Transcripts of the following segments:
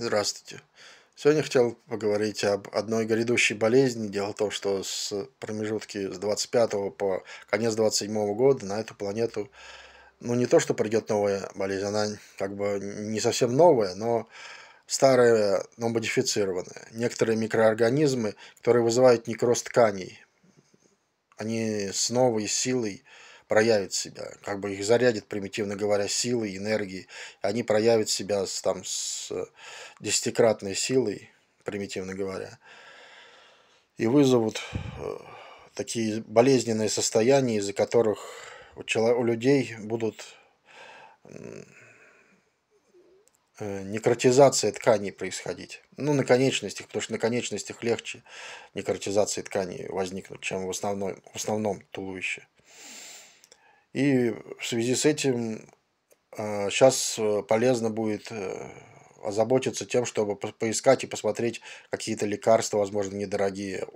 Здравствуйте. Сегодня хотел поговорить об одной грядущей болезни. Дело в том, что с промежутки с 25 по конец 27 года на эту планету, ну не то, что придет новая болезнь, она как бы не совсем новая, но старая, но модифицированная. Некоторые микроорганизмы, которые вызывают некроз тканей, они с новой силой проявит себя, как бы их зарядит, примитивно говоря, силой, энергией. Они проявят себя с, там, с э, десятикратной силой, примитивно говоря, и вызовут э, такие болезненные состояния, из-за которых у, человек, у людей будут э, некротизация тканей происходить. Ну, на конечностях, потому что на конечностях легче некротизации тканей возникнуть, чем в основном, в основном туловище. И в связи с этим сейчас э, э, полезно будет э, озаботиться тем, чтобы поискать и посмотреть какие-то лекарства, возможно, недорогие,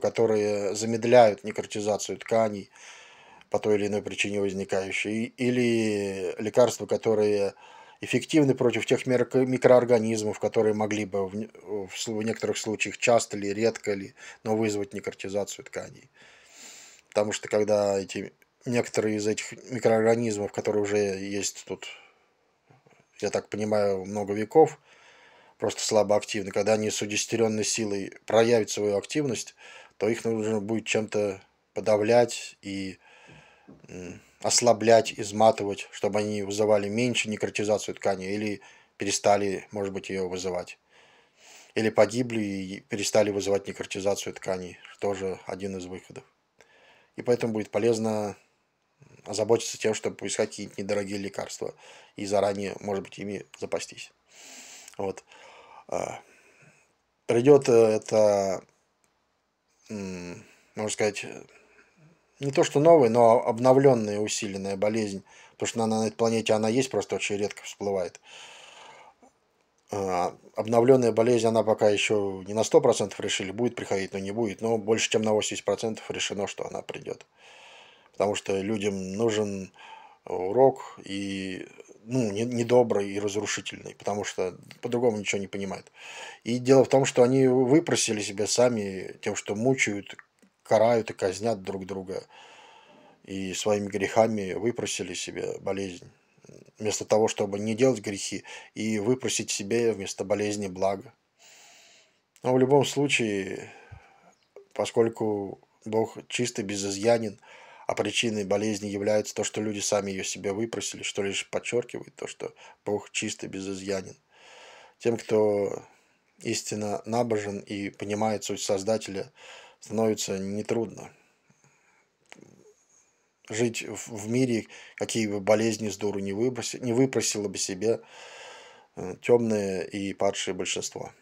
которые замедляют некротизацию тканей по той или иной причине возникающей, или лекарства, которые эффективны против тех микроорганизмов, которые могли бы в некоторых случаях часто или редко ли, но вызвать некротизацию тканей. Потому что когда эти некоторые из этих микроорганизмов, которые уже есть тут, я так понимаю, много веков, просто слабо активны, когда они с удестеренной силой проявят свою активность, то их нужно будет чем-то подавлять и ослаблять, изматывать, чтобы они вызывали меньше некротизацию ткани или перестали, может быть, ее вызывать. Или погибли и перестали вызывать некротизацию тканей. Тоже один из выходов. И поэтому будет полезно озаботиться тем, чтобы поискать какие нибудь недорогие лекарства и заранее, может быть, ими запастись. Вот. А, придет э, это, можно сказать, не то что новая, но обновленная, усиленная болезнь, потому что она на этой планете она есть, просто очень редко всплывает. А, обновленная болезнь, она пока еще не на 100% решили, будет приходить, но не будет, но больше чем на 80% решено, что она придет потому что людям нужен э, урок и ну, недобрый и разрушительный, потому что по-другому ничего не понимают. И дело в том, что они выпросили себя сами тем, что мучают, карают и казнят друг друга. И своими грехами выпросили себе болезнь. Вместо того, чтобы не делать грехи и выпросить себе вместо болезни благо. Но в любом случае, поскольку Бог чистый, безызъянен, а причиной болезни является то, что люди сами ее себе выпросили, что лишь подчеркивает то, что Бог чистый, и безызъянен. Тем, кто истинно набожен и понимает суть Создателя, становится нетрудно. Жить в мире, какие бы болезни с дуру не, выброси, не выпросило бы себе э, темное и падшее большинство.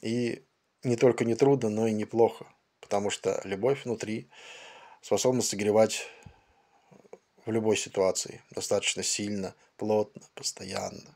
И не только нетрудно, но и неплохо, потому что любовь внутри – способность согревать в любой ситуации достаточно сильно, плотно, постоянно.